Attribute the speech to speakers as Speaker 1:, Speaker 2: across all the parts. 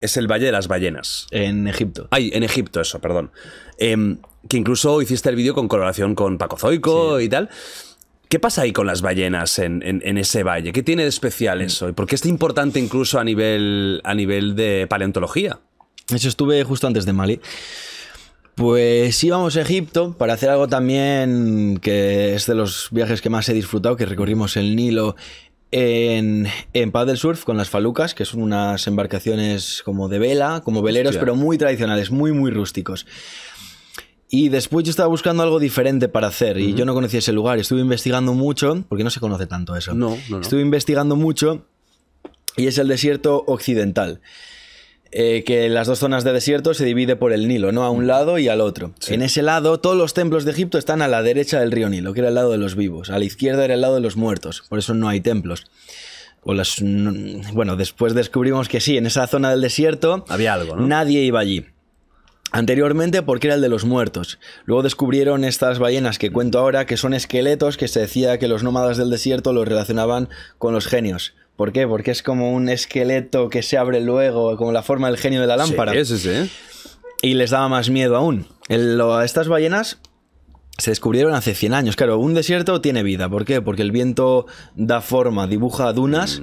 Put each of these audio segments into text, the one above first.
Speaker 1: Es el Valle de las Ballenas. En Egipto. Ay, en Egipto, eso, perdón. Em, que incluso hiciste el vídeo con colaboración con Paco Zoico y tal. ¿Qué pasa ahí con las ballenas en, ese valle? ¿Qué tiene de especial mm. eso? ¿Y por qué es importante incluso a nivel, a nivel de paleontología?
Speaker 2: Eso estuve justo antes de Mali. Pues íbamos a Egipto para hacer algo también que es de los viajes que más he disfrutado, que recorrimos el Nilo en, en Surf con las falucas, que son unas embarcaciones como de vela, como veleros, pero muy tradicionales, muy, muy rústicos. Y después yo estaba buscando algo diferente para hacer y yo no conocía ese lugar. Estuve investigando mucho, porque no se conoce tanto eso. No, Estuve investigando mucho y es el desierto occidental. Eh, que las dos zonas de desierto se divide por el Nilo, ¿no? A un mm. lado y al otro. En ese lado, todos los templos de Egipto están a la derecha del río Nilo, que era el lado de los vivos. A la izquierda era el lado de los muertos, por eso no hay templos. O las, bueno, después descubrimos que sí, en esa zona del desierto había algo, Nadie iba allí. Anteriormente porque era el de los muertos. Luego descubrieron estas ballenas que cuento ahora, que son esqueletos que se decía que los nómadas del desierto los relacionaban con los genios. ¿Por qué? Porque es como un esqueleto que se abre luego, como la forma del genio de la lámpara. Sí, sí, ¿eh? sí. Y les daba más miedo aún. estas ballenas se descubrieron hace 100 años. Claro, un desierto tiene vida. ¿Por qué? Porque el viento da forma, dibuja dunas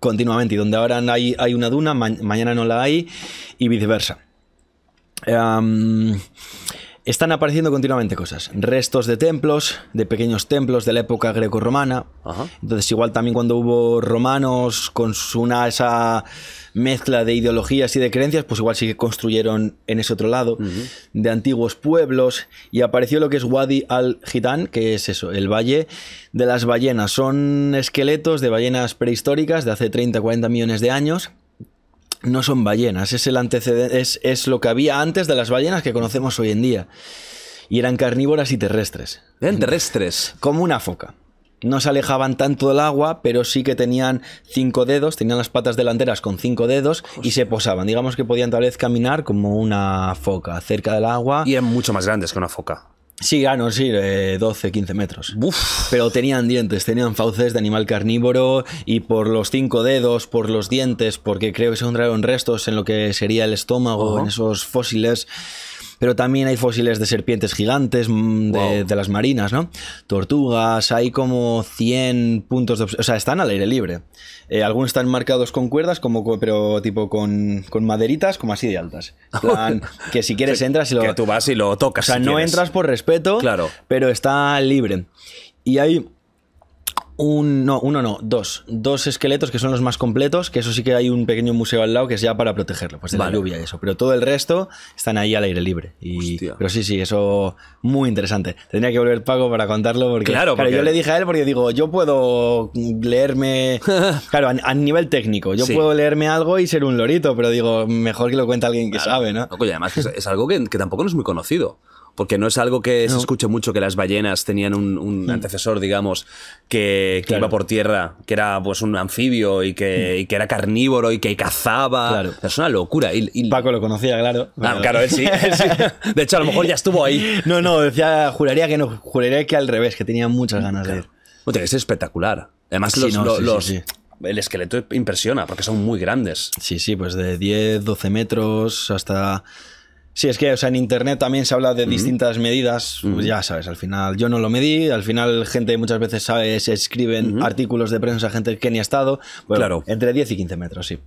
Speaker 2: continuamente. Y donde ahora hay, una duna, mañana no la hay y viceversa. Están apareciendo continuamente cosas. Restos de templos, de pequeños templos de la época greco-romana. Entonces, igual también cuando hubo romanos con una esa mezcla de ideologías y de creencias, pues igual sí que construyeron en ese otro lado, de antiguos pueblos, y apareció lo que es Wadi al-Gitán, que es eso, el valle de las ballenas. Son esqueletos de ballenas prehistóricas de hace 30, 40 millones de años no son ballenas, es el es, lo que había antes de las ballenas que conocemos hoy en día. Y eran carnívoras y terrestres. Eran terrestres. Como una foca. No se alejaban tanto del agua, pero sí que tenían cinco dedos, tenían las patas delanteras con cinco dedos y se posaban. Digamos que podían tal vez caminar como una foca, cerca del agua. Y eran mucho más grandes que una foca. Sí, ah, no, sí, 12, eh, 15 metros. Pero tenían dientes, tenían fauces de animal carnívoro y por los cinco dedos, por los dientes, porque creo que se encontraron restos en lo que sería el estómago, en esos fósiles pero también hay fósiles de serpientes gigantes, mm, de, las marinas, ¿no? Tortugas, hay como 100 puntos de... O sea, están al aire libre. Eh, algunos están marcados con cuerdas, como, pero tipo con, maderitas, como así de altas. que si quieres entras y lo... tú vas y lo tocas. O sea, no entras por respeto, claro. pero está libre. Y hay un, no, uno no, dos. Dos esqueletos que son los más completos, que eso sí que hay un pequeño museo al lado que es ya para protegerlo, pues de lluvia y eso. Pero todo el resto están ahí al aire libre. Y, pero sí, sí, eso muy interesante. Tendría que volver Paco para contarlo porque, claro, pero yo le dije a él porque digo, yo puedo leerme, claro, a, nivel técnico, yo puedo leerme algo y ser un lorito, pero digo, mejor que lo cuente
Speaker 1: alguien que sabe, ¿no? además es, algo que, que tampoco es muy conocido porque no es algo que se escuche mucho que las ballenas tenían un, mm. antecesor, digamos, que, iba por tierra, que era pues un anfibio y que, mm. que era carnívoro y que cazaba. Es una locura. Paco lo conocía, claro. Ah, claro, él sí, De hecho, a lo mejor ya estuvo
Speaker 2: ahí. No, no, decía, juraría que no, juraría que al revés, que tenía muchas ganas de ir. es espectacular. Además, los, el esqueleto impresiona porque son muy grandes. Sí, sí, pues de 10, 12 metros hasta Sí, es que, o sea, en internet también se habla de distintas medidas. Pues ya sabes, al final yo no lo medí. Al final, gente muchas veces sabe, se escriben artículos de prensa, gente que ni ha estado. Bueno, claro. Entre 10 y 15 metros, sí.